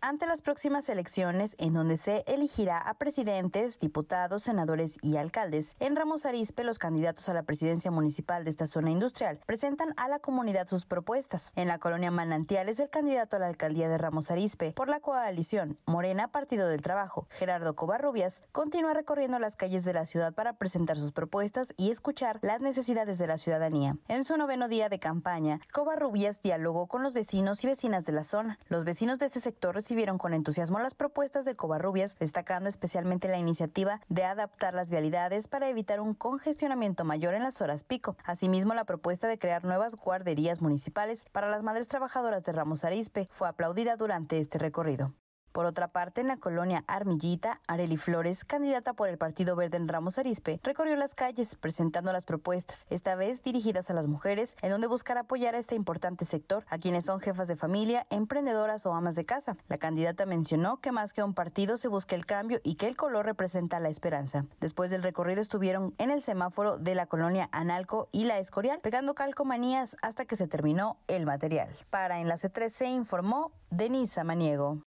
ante las próximas elecciones en donde se elegirá a presidentes, diputados, senadores y alcaldes. En Ramos Arizpe, los candidatos a la presidencia municipal de esta zona industrial presentan a la comunidad sus propuestas. En la colonia Manantiales, el candidato a la alcaldía de Ramos Arizpe por la coalición Morena Partido del Trabajo, Gerardo Covarrubias, continúa recorriendo las calles de la ciudad para presentar sus propuestas y escuchar las necesidades de la ciudadanía. En su noveno día de campaña, Covarrubias dialogó con los vecinos y vecinas de la zona. Los vecinos de este sector recibieron con entusiasmo las propuestas de Covarrubias, destacando especialmente la iniciativa de adaptar las vialidades para evitar un congestionamiento mayor en las horas pico. Asimismo, la propuesta de crear nuevas guarderías municipales para las madres trabajadoras de Ramos Arispe fue aplaudida durante este recorrido. Por otra parte, en la colonia Armillita, Areli Flores, candidata por el Partido Verde en Ramos Arispe, recorrió las calles presentando las propuestas, esta vez dirigidas a las mujeres, en donde buscar apoyar a este importante sector, a quienes son jefas de familia, emprendedoras o amas de casa. La candidata mencionó que más que un partido se busca el cambio y que el color representa la esperanza. Después del recorrido estuvieron en el semáforo de la colonia Analco y La Escorial, pegando calcomanías hasta que se terminó el material. Para Enlace 13 informó Denisa Maniego.